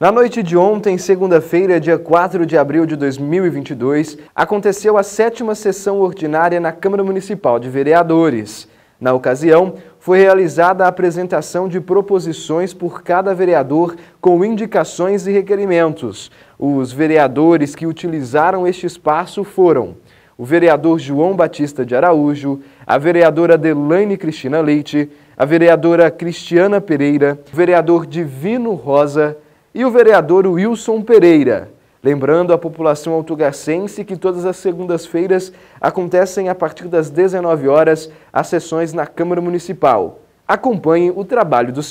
Na noite de ontem, segunda-feira, dia 4 de abril de 2022, aconteceu a sétima sessão ordinária na Câmara Municipal de Vereadores. Na ocasião, foi realizada a apresentação de proposições por cada vereador com indicações e requerimentos. Os vereadores que utilizaram este espaço foram o vereador João Batista de Araújo, a vereadora Delaine Cristina Leite, a vereadora Cristiana Pereira, o vereador Divino Rosa, e o vereador Wilson Pereira. Lembrando a população altugacense que todas as segundas-feiras acontecem a partir das 19 horas as sessões na Câmara Municipal. Acompanhe o trabalho do senhor.